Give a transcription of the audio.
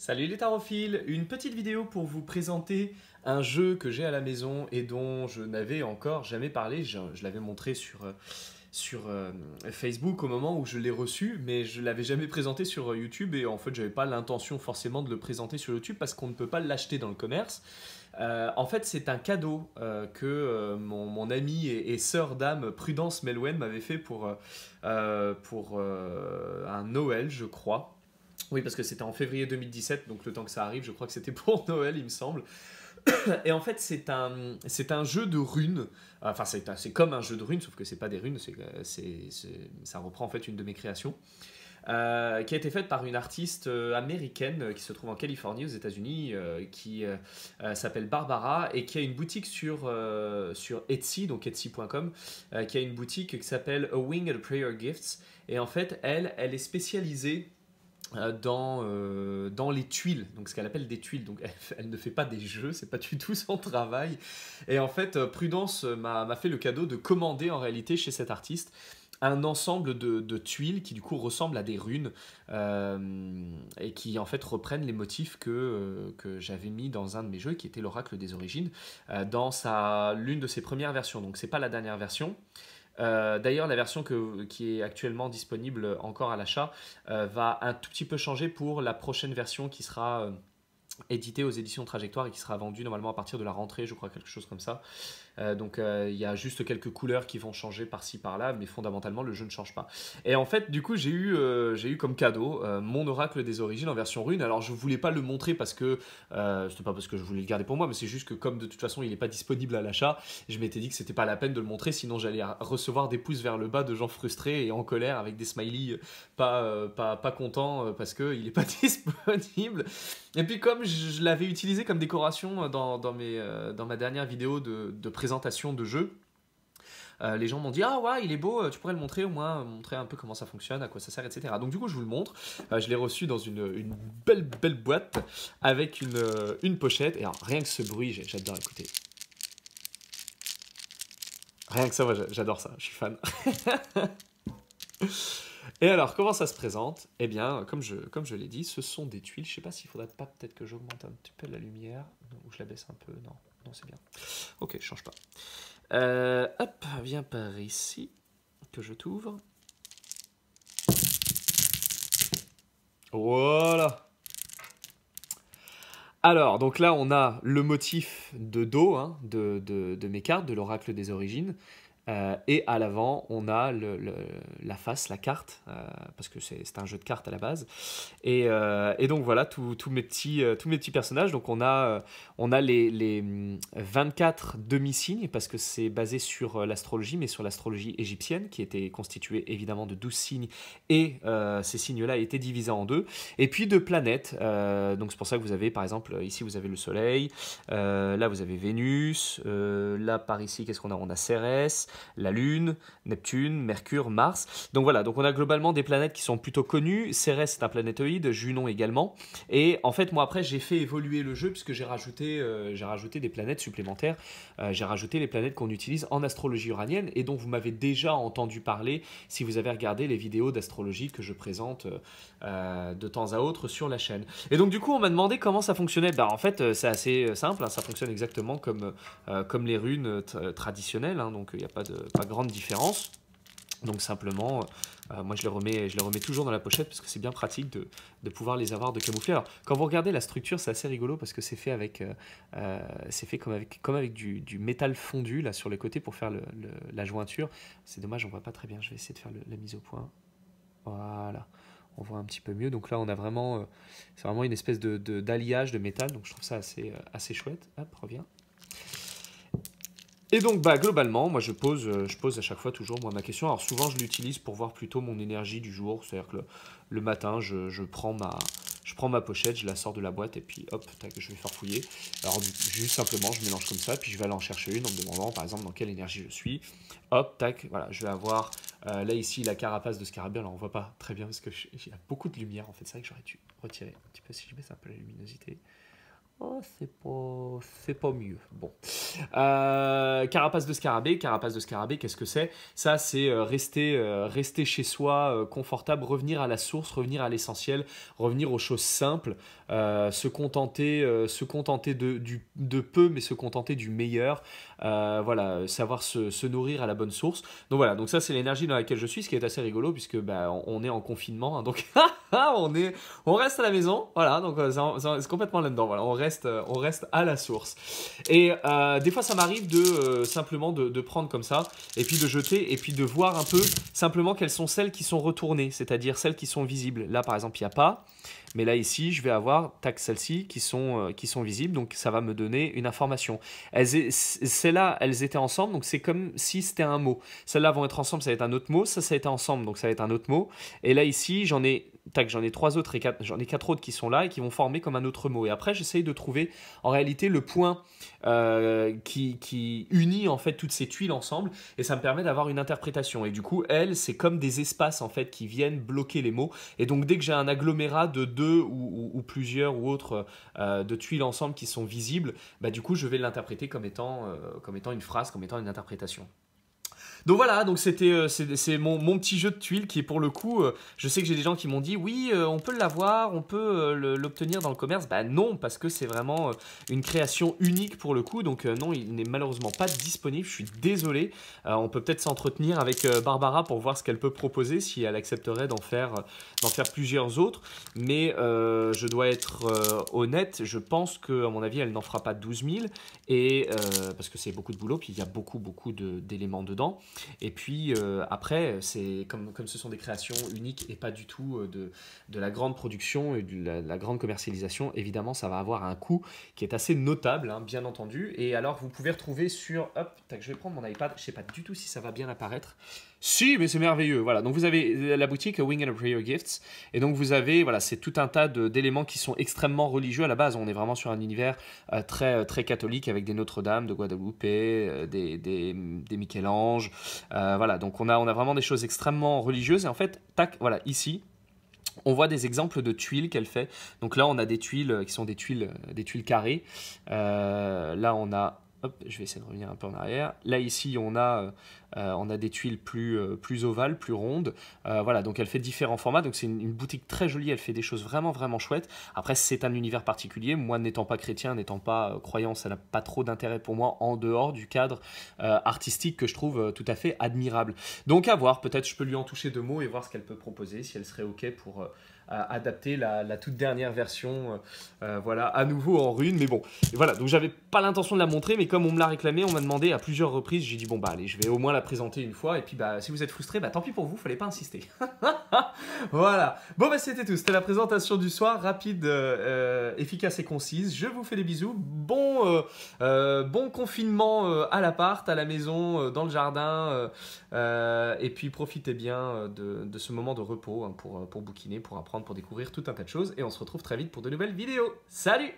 Salut les tarophiles, une petite vidéo pour vous présenter un jeu que j'ai à la maison et dont je n'avais encore jamais parlé, je, l'avais montré sur, euh, euh, Facebook au moment où je l'ai reçu, mais je l'avais jamais présenté sur euh, YouTube et en fait j'avais pas l'intention forcément de le présenter sur YouTube parce qu'on ne peut pas l'acheter dans le commerce. en fait, c'est un cadeau que mon, ami et, sœur d'âme Prudence Melwen m'avait fait pour, pour un Noël, je crois. Oui, parce que c'était en février 2017, donc le temps que ça arrive, je crois que c'était pour Noël, il me semble. Et en fait, c'est un, c'est un jeu de runes. Enfin, c'est, c'est comme un jeu de runes, sauf que c'est pas des runes, c'est, c'est, ça reprend en fait une de mes créations. Euh, qui a été faite par une artiste euh, américaine euh, qui se trouve en Californie, aux États-Unis, qui s'appelle Barbara et qui a une boutique sur, sur Etsy, donc Etsy.com, qui a une boutique qui s'appelle A Winged Prayer Gifts. Et en fait, elle, elle est spécialisée euh, dans, euh, dans les tuiles, donc ce qu'elle appelle des tuiles. Donc elle, ne fait pas des jeux, c'est pas du tout son travail. Et en fait, euh, Prudence m'a fait le cadeau de commander en réalité chez cet artiste un ensemble de, de tuiles qui du coup ressemblent à des runes et qui en fait reprennent les motifs que, que j'avais mis dans un de mes jeux qui était l'oracle des origines dans sa l'une de ses premières versions donc c'est pas la dernière version euh, d'ailleurs, la version qui est actuellement disponible encore à l'achat euh, va un tout petit peu changer pour la prochaine version qui sera euh, édité aux éditions Trajectoire et qui sera vendu normalement à partir de la rentrée, je crois, quelque chose comme ça. Euh, donc euh, il y a juste quelques couleurs qui vont changer par-ci par-là, mais fondamentalement le jeu ne change pas. Et en fait, du coup, j'ai eu, euh, j'ai eu comme cadeau mon oracle des origines en version rune. Alors je voulais pas le montrer parce que c'était pas parce que je voulais le garder pour moi, mais c'est juste que comme de toute façon il n'est pas disponible à l'achat, je m'étais dit que c'était pas la peine de le montrer, sinon j'allais recevoir des pouces vers le bas de gens frustrés et en colère avec des smileys pas pas pas contents parce que il pas disponible. Et puis comme je, l'avais utilisé comme décoration euh, dans, mes, euh, dans ma dernière vidéo de, présentation de jeu. Euh, les gens m'ont dit ah ouais il est beau tu pourrais le montrer au moins montrer un peu comment ça fonctionne à quoi ça sert etc donc du coup je vous le montre je l'ai reçu dans une, belle belle boîte avec une, pochette et rien que ce bruit j'adore écouter rien que ça moi j'adore ça je suis fan Et alors, comment ça se présente Eh bien, comme je, comme je l'ai dit, ce sont des tuiles. Je ne sais pas s'il faudrait pas peut-être que j'augmente un petit peu la lumière. ou je la baisse un peu. Non, non c'est bien. Ok, je change pas. Euh, hop, viens par ici. Que je t'ouvre. Voilà. Alors, donc là, on a le motif de dos hein, de mes cartes, de l'oracle des origines. Euh, et à l'avant, on a la face, la carte, euh, parce que c'est un jeu de cartes à la base. Et, euh, donc voilà, tous mes, petits, personnages. Donc on a, les, les 24 mm, demi-signes, parce que c'est basé sur l'astrologie, mais sur l'astrologie égyptienne, qui était constituée évidemment de 12 signes, et ces signes-là étaient divisés en deux. Et puis de planètes. donc c'est pour ça que vous avez, par exemple, ici vous avez le Soleil, là vous avez Vénus, là par ici, qu'est-ce qu'on a On a Cérès la Lune, Neptune, Mercure, Mars. Donc voilà, donc on a globalement des planètes qui sont plutôt connues. Cérès est un planétoïde, Junon également. Et en fait, moi après, j'ai fait évoluer le jeu puisque j'ai rajouté, euh, rajouté des planètes supplémentaires. Euh, j'ai rajouté les planètes qu'on utilise en astrologie uranienne et dont vous m'avez déjà entendu parler si vous avez regardé les vidéos d'astrologie que je présente euh, de temps à autre sur la chaîne. Et donc du coup, on m'a demandé comment ça fonctionnait. Bah, en fait, c'est assez simple. Hein. ça fonctionne exactement comme, comme les runes traditionnelles. Hein. donc il n'y a pas, de, pas grande différence. Donc simplement, euh, euh, moi je les, remets, je les remets toujours dans la pochette parce que c'est bien pratique de, pouvoir les avoir de camoufler. Alors quand vous regardez la structure, c'est assez rigolo parce que c'est fait avec, euh, c'est fait comme avec, comme avec du, métal fondu là sur les côtés pour faire la jointure. C'est dommage, on voit pas très bien. Je vais essayer de faire la mise au point. Voilà, on voit un petit peu mieux. Donc là, on a vraiment, c'est vraiment une espèce de d'alliage de, métal. Donc je trouve ça assez, assez chouette. Hop, reviens. Et donc, bah, globalement, moi, je pose, euh, je pose à chaque fois toujours moi, ma question. Alors, souvent, je l'utilise pour voir plutôt mon énergie du jour. C'est-à-dire que le, matin, je, prends ma, je prends ma pochette, je la sors de la boîte et puis hop, tac, je vais faire fouiller. Alors, juste simplement, je mélange comme ça, puis je vais aller en chercher une en me demandant, par exemple, dans quelle énergie je suis. Hop, tac, voilà, je vais avoir euh, là, ici, la carapace de scarabée. Alors, on voit pas très bien parce qu'il y a beaucoup de lumière en fait. C'est vrai que j'aurais dû retirer un petit peu si je baisse un peu la luminosité. Oh, c'est pas, c'est pas mieux. Bon. Euh, carapace de scarabée, carapace de scarabée, qu'est-ce que c'est Ça, c'est euh, rester, euh, rester chez soi, confortable, revenir à la source, revenir à l'essentiel, revenir aux choses simples, se contenter, se contenter de, du, de peu, mais se contenter du meilleur. voilà, savoir se, se, nourrir à la bonne source. Donc voilà, donc ça, c'est l'énergie dans laquelle je suis, ce qui est assez rigolo puisque ben on est en confinement, hein, donc on est, on reste à la maison. Voilà, donc c'est complètement là-dedans. Voilà, on euh, on reste à la source. Et euh, des fois, ça m'arrive de euh, simplement de, prendre comme ça, et puis de jeter, et puis de voir un peu simplement quelles sont celles qui sont retournées, c'est-à-dire celles qui sont visibles. Là, par exemple, il n'y a pas, mais là ici, je vais avoir tac celles-ci qui sont qui sont visibles, donc ça va me donner une information. Celles-là, elles étaient ensemble, donc c'est comme si c'était un mot. Celles-là vont être ensemble, ça va être un autre mot. Ça, ça a été ensemble, donc ça va être un autre mot. Et là ici, j'en ai j'en ai trois autres et quatre, j'en ai quatre autres qui sont là et qui vont former comme un autre mot. Et après, j'essaye de trouver en réalité le point euh, qui, qui, unit en fait toutes ces tuiles ensemble et ça me permet d'avoir une interprétation. Et du coup, elles, c'est comme des espaces en fait qui viennent bloquer les mots. Et donc, dès que j'ai un agglomérat de deux ou, plusieurs ou autres euh, de tuiles ensemble qui sont visibles, bah, du coup, je vais l'interpréter comme euh, comme étant une phrase, comme étant une interprétation. Donc voilà, donc c'était euh, c'est mon, petit jeu de tuiles qui est pour le coup, euh, je sais que j'ai des gens qui m'ont dit oui, euh, on peut l'avoir, on peut l'obtenir dans le commerce. Bah non, parce que c'est vraiment une création unique pour le coup. Donc non, il n'est malheureusement pas disponible. Je suis désolé. on peut peut-être s'entretenir avec Barbara pour voir ce qu'elle peut proposer si elle accepterait d'en faire d'en faire plusieurs autres. Mais je dois être honnête, je pense que mon avis, elle n'en fera pas 12 000 et parce que c'est beaucoup de boulot. Puis il y a beaucoup beaucoup d'éléments dedans. Et puis euh, après, c'est comme, ce sont des créations uniques et pas du tout euh, de, la grande production et de la, grande commercialisation, évidemment, ça va avoir un coût qui est assez notable, hein, bien entendu. Et alors, vous pouvez retrouver sur... Hop, je vais prendre mon iPad, je sais pas du tout si ça va bien apparaître. Si, mais c'est merveilleux. Voilà. Donc vous avez la boutique Wing and Prayer Gifts, et donc vous avez voilà, c'est tout un tas d'éléments qui sont extrêmement religieux à la base. On est vraiment sur un univers euh, très euh, très catholique avec des Notre-Dame, de Guadalupe, euh, des, des, Michel-Ange. voilà. Donc on a on a vraiment des choses extrêmement religieuses. Et en fait, tac, voilà, ici, on voit des exemples de tuiles qu'elle fait. Donc là, on a des tuiles qui sont des tuiles, des tuiles carrées. là, on a je vais essayer de revenir un peu en arrière. Là ici, on a, euh, on a des tuiles plus, euh, plus ovales, plus rondes. Euh, voilà, donc elle fait différents formats. Donc c'est une, boutique très jolie, elle fait des choses vraiment, vraiment chouettes. Après, c'est un univers particulier. Moi, n'étant pas chrétien, n'étant pas croyant, ça n'a pas trop d'intérêt pour moi en dehors du cadre artistique que je trouve tout à fait admirable. Donc à voir, peut-être je peux lui en toucher deux mots et voir ce qu'elle peut proposer, si elle serait OK pour adapter la, la, toute dernière version, euh, euh, voilà, à nouveau en rune. Mais bon, voilà, donc j'avais pas l'intention de la montrer, mais comme on me l'a réclamé, on m'a demandé à plusieurs reprises, j'ai dit bon bah allez, je vais au moins la présenter une fois, et puis bah si vous êtes frustré, bah tant pis pour vous, fallait pas insister. voilà. Bon bah c'était tout, c'était la présentation du soir, rapide, euh, efficace et concise. Je vous fais des bisous, bon, bon confinement à l'appart, à la maison, dans le jardin, et puis profitez bien de, ce moment de repos hein, pour, pour bouquiner, pour apprendre pour découvrir tout un tas de choses. Et on se retrouve très vite pour de nouvelles vidéos. Salut